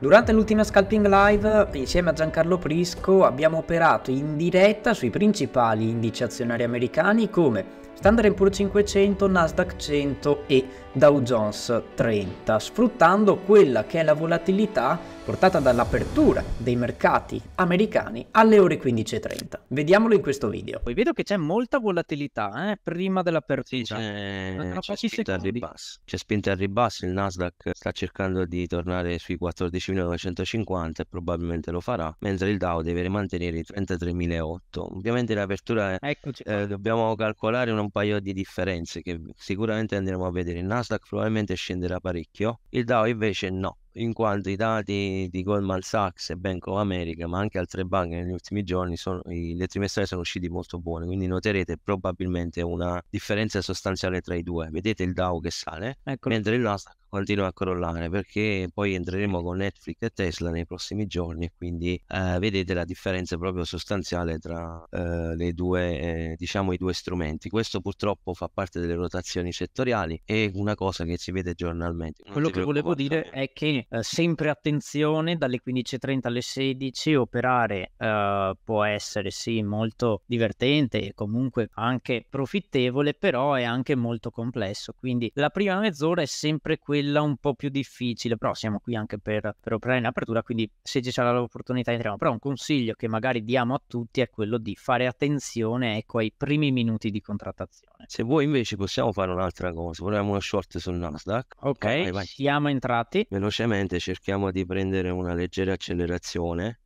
Durante l'ultima Scalping Live, insieme a Giancarlo Prisco, abbiamo operato in diretta sui principali indici azionari americani come Standard Poor's 500, Nasdaq 100 e Dow Jones 30, sfruttando quella che è la volatilità portata dall'apertura dei mercati americani alle ore 15.30. Vediamolo in questo video. Poi vedo che c'è molta volatilità eh, prima dell'apertura. C'è, spinta al ribasso. c'è spinta al ribasso, il Nasdaq sta cercando di tornare sui 14 sui e probabilmente lo farà, mentre il DAO deve mantenere i 33.008. Ovviamente l'apertura eh, dobbiamo calcolare un paio di differenze che sicuramente andremo a vedere. Il Nasdaq probabilmente scenderà parecchio, il DAO invece no in quanto i dati di Goldman Sachs e Bank of America, ma anche altre banche negli ultimi giorni, sono, i, le trimestrali sono usciti molto buone, quindi noterete probabilmente una differenza sostanziale tra i due. Vedete il DAO che sale, Eccolo. mentre il Nasdaq continua a crollare perché poi entreremo con Netflix e Tesla nei prossimi giorni e quindi eh, vedete la differenza proprio sostanziale tra eh, le due, eh, diciamo, i due strumenti. Questo purtroppo fa parte delle rotazioni settoriali e una cosa che si vede giornalmente. Non Quello che volevo dire è che eh, sempre attenzione dalle 15.30 alle 16 operare eh, può essere sì molto divertente e comunque anche profittevole però è anche molto complesso quindi la prima mezz'ora è sempre quella quella un po' più difficile, però siamo qui anche per, per operare in apertura, quindi se ci sarà l'opportunità entriamo. Però un consiglio che magari diamo a tutti è quello di fare attenzione ecco, ai primi minuti di contrattazione. Se vuoi invece possiamo fare un'altra cosa, volevamo una short sul Nasdaq. Ok, vai, vai. siamo entrati. Velocemente cerchiamo di prendere una leggera accelerazione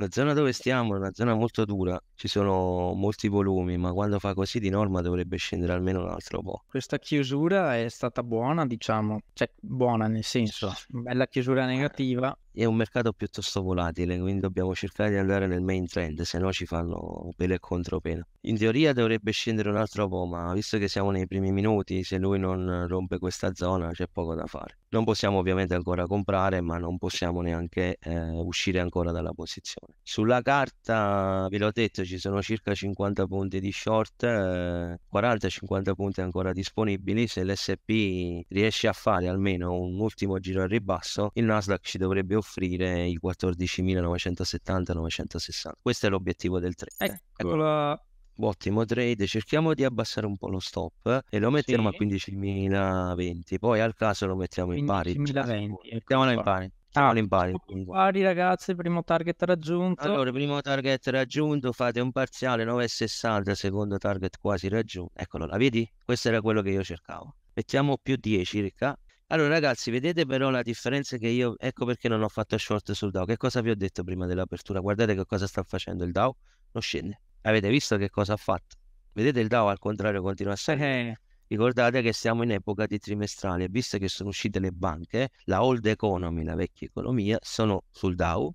la zona dove stiamo è una zona molto dura, ci sono molti volumi, ma quando fa così di norma dovrebbe scendere almeno un altro po'. Questa chiusura è stata buona, diciamo, cioè buona nel senso, bella chiusura negativa, è un mercato piuttosto volatile, quindi dobbiamo cercare di andare nel main trend, se no ci fanno pelo e contropelo. In teoria dovrebbe scendere un altro po', ma visto che siamo nei primi minuti, se lui non rompe questa zona c'è poco da fare. Non possiamo ovviamente ancora comprare, ma non possiamo neanche eh, uscire ancora dalla posizione. Sulla carta, ve l'ho detto, ci sono circa 50 punti di short, eh, 40-50 punti ancora disponibili. Se l'SP riesce a fare almeno un ultimo giro al ribasso, il Nasdaq ci dovrebbe offrire offrire i 14.970-960. Questo è l'obiettivo del trade. Ecco. Eccola. Ottimo trade, cerchiamo di abbassare un po' lo stop eh, e lo mettiamo sì. a 15.020, poi al caso lo mettiamo in pari. 15.020. Ecco ah, Mettiamolo in pari. Ah, l'impari. Pari ragazzi, primo target raggiunto. Allora, primo target raggiunto, fate un parziale 9,60, secondo target quasi raggiunto. Eccolo la vedi? Questo era quello che io cercavo. Mettiamo più 10, circa, allora, ragazzi, vedete però la differenza che io. Ecco perché non ho fatto short sul DAO. Che cosa vi ho detto prima dell'apertura? Guardate che cosa sta facendo il DAO. Non scende. Avete visto che cosa ha fatto? Vedete il DAO al contrario continua a eh, salire. Eh. Ricordate che siamo in epoca di trimestrale, visto che sono uscite le banche, la old economy, la vecchia economia, sono sul DAO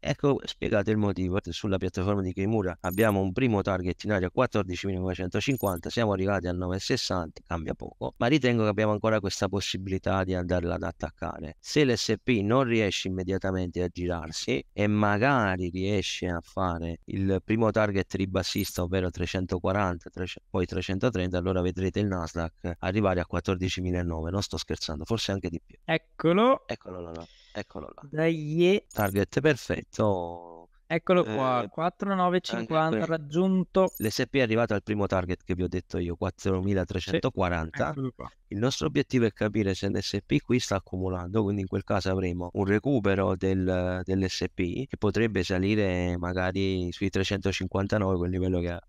Ecco spiegato il motivo, eh, sulla piattaforma di Kimura abbiamo un primo target in area 14.950, siamo arrivati al 9.60, cambia poco, ma ritengo che abbiamo ancora questa possibilità di andarla ad attaccare. Se l'SP non riesce immediatamente a girarsi e magari riesce a fare il primo target ribassista, ovvero 340, 300, poi 330, allora vedrete il Nasdaq arrivare a 14.900. non sto scherzando, forse anche di più. Eccolo. Eccolo là, là. eccolo là. Dai. Eh. Target perfetto Oh. Eccolo qua, eh, 4950 raggiunto. L'SP è arrivato al primo target che vi ho detto io, 4340. Sì, Il nostro obiettivo è capire se l'SP qui sta accumulando, quindi in quel caso avremo un recupero del, dell'SP che potrebbe salire magari sui 359, quel livello che ha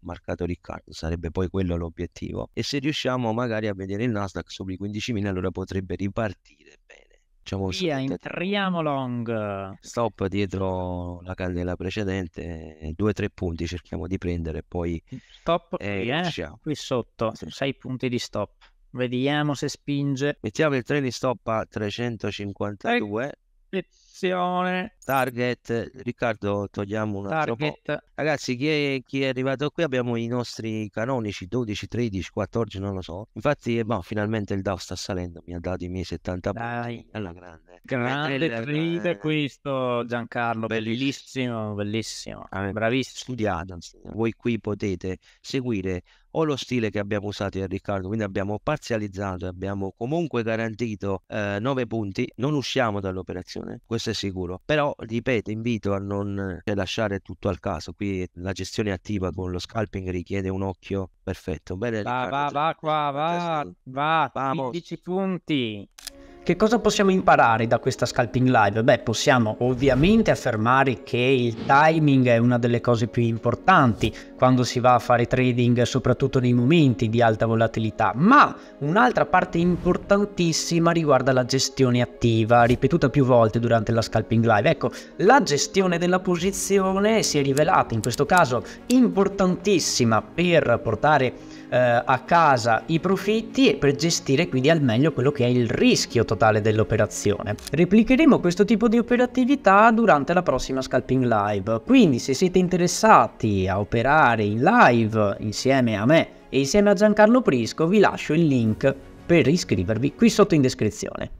marcato Riccardo, sarebbe poi quello l'obiettivo. E se riusciamo magari a vedere il Nasdaq sopra i 15.000 allora potrebbe ripartire Diciamo, Via, entriamo long. Stop dietro la candela precedente, eh, due o tre punti cerchiamo di prendere, poi mm, stop qui, eh, eh qui sotto, sì. sei punti di stop. Vediamo se spinge. Mettiamo il trailing stop a 352. E Sezione. Target, Riccardo, togliamo un altro Ragazzi, chi è, chi è, arrivato qui? Abbiamo i nostri canonici 12, 13, 14, non lo so. Infatti, eh, boh, finalmente il DAO sta salendo. Mi ha dato i miei 70 Dai. alla grande. Grande eh, eh, trade questo, Giancarlo. Bellissimo, bellissimo. bellissimo. Bravissimo. Studiato. Voi qui potete seguire o lo stile che abbiamo usato io eh, Riccardo, quindi abbiamo parzializzato e abbiamo comunque garantito eh, 9 punti, non usciamo dall'operazione, questo è sicuro, però ripeto, invito a non eh, lasciare tutto al caso, qui la gestione attiva con lo scalping richiede un occhio perfetto. Bene, va, Riccardo, va, va, qua, va, va, 15 punti. Che cosa possiamo imparare da questa scalping live? Beh, possiamo ovviamente affermare che il timing è una delle cose più importanti quando si va a fare trading, soprattutto nei momenti di alta volatilità, ma un'altra parte importantissima riguarda la gestione attiva, ripetuta più volte durante la scalping live. Ecco, la gestione della posizione si è rivelata in questo caso importantissima per portare eh, a casa i profitti e per gestire quindi al meglio quello che è il rischio totale dell'operazione. Replicheremo questo tipo di operatività durante la prossima Scalping Live, quindi se siete interessati a operare in live insieme a me e insieme a Giancarlo Prisco vi lascio il link per iscrivervi qui sotto in descrizione.